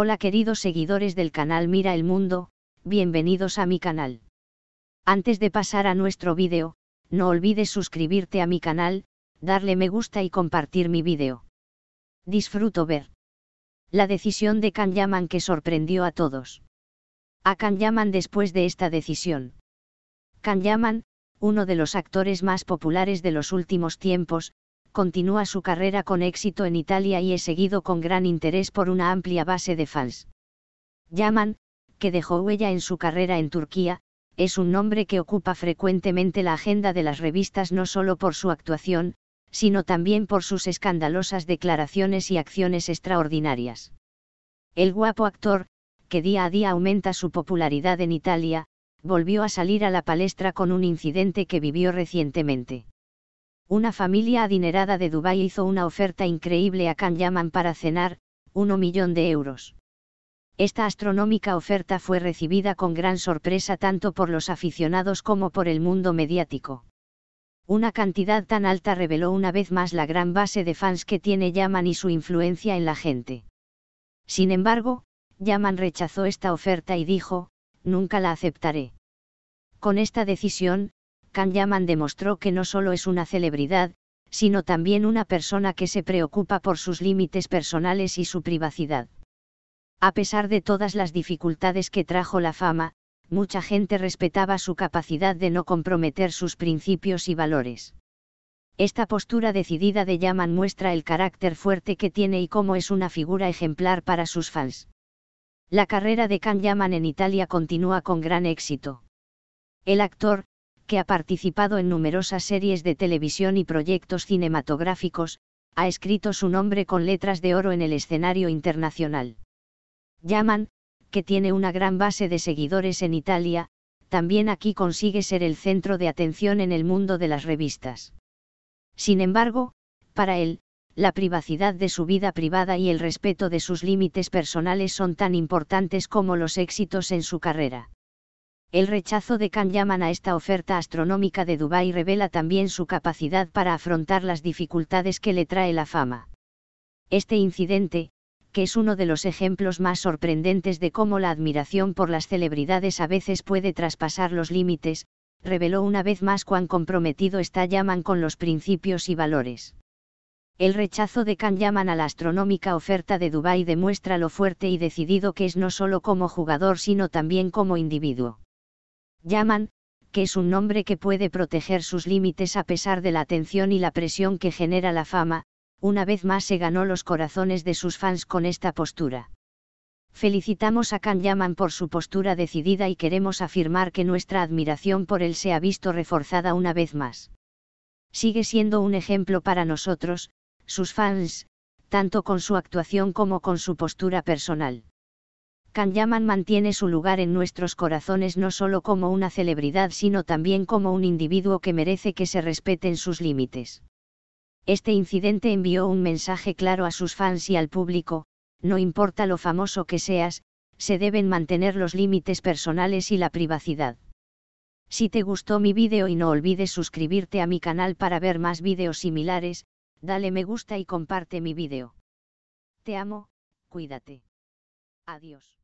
Hola queridos seguidores del canal Mira el Mundo, bienvenidos a mi canal. Antes de pasar a nuestro vídeo, no olvides suscribirte a mi canal, darle me gusta y compartir mi vídeo. Disfruto ver. La decisión de Kan Yaman que sorprendió a todos. A Kan Yaman después de esta decisión. Kan Yaman, uno de los actores más populares de los últimos tiempos, continúa su carrera con éxito en Italia y es seguido con gran interés por una amplia base de fans. Yaman, que dejó huella en su carrera en Turquía, es un nombre que ocupa frecuentemente la agenda de las revistas no solo por su actuación, sino también por sus escandalosas declaraciones y acciones extraordinarias. El guapo actor, que día a día aumenta su popularidad en Italia, volvió a salir a la palestra con un incidente que vivió recientemente. Una familia adinerada de Dubái hizo una oferta increíble a Can Yaman para cenar, 1 millón de euros. Esta astronómica oferta fue recibida con gran sorpresa tanto por los aficionados como por el mundo mediático. Una cantidad tan alta reveló una vez más la gran base de fans que tiene Yaman y su influencia en la gente. Sin embargo, Yaman rechazó esta oferta y dijo, nunca la aceptaré. Con esta decisión, Kan Yaman demostró que no solo es una celebridad, sino también una persona que se preocupa por sus límites personales y su privacidad. A pesar de todas las dificultades que trajo la fama, mucha gente respetaba su capacidad de no comprometer sus principios y valores. Esta postura decidida de Yaman muestra el carácter fuerte que tiene y cómo es una figura ejemplar para sus fans. La carrera de Can Yaman en Italia continúa con gran éxito. El actor, que ha participado en numerosas series de televisión y proyectos cinematográficos, ha escrito su nombre con letras de oro en el escenario internacional. Yaman, que tiene una gran base de seguidores en Italia, también aquí consigue ser el centro de atención en el mundo de las revistas. Sin embargo, para él, la privacidad de su vida privada y el respeto de sus límites personales son tan importantes como los éxitos en su carrera. El rechazo de Can Yaman a esta oferta astronómica de Dubái revela también su capacidad para afrontar las dificultades que le trae la fama. Este incidente, que es uno de los ejemplos más sorprendentes de cómo la admiración por las celebridades a veces puede traspasar los límites, reveló una vez más cuán comprometido está Yaman con los principios y valores. El rechazo de Can Yaman a la astronómica oferta de Dubái demuestra lo fuerte y decidido que es no solo como jugador sino también como individuo. Yaman, que es un nombre que puede proteger sus límites a pesar de la atención y la presión que genera la fama, una vez más se ganó los corazones de sus fans con esta postura. Felicitamos a Kan Yaman por su postura decidida y queremos afirmar que nuestra admiración por él se ha visto reforzada una vez más. Sigue siendo un ejemplo para nosotros, sus fans, tanto con su actuación como con su postura personal. Kanyaman mantiene su lugar en nuestros corazones no solo como una celebridad sino también como un individuo que merece que se respeten sus límites. Este incidente envió un mensaje claro a sus fans y al público, no importa lo famoso que seas, se deben mantener los límites personales y la privacidad. Si te gustó mi vídeo y no olvides suscribirte a mi canal para ver más vídeos similares, dale me gusta y comparte mi vídeo. Te amo, cuídate. Adiós.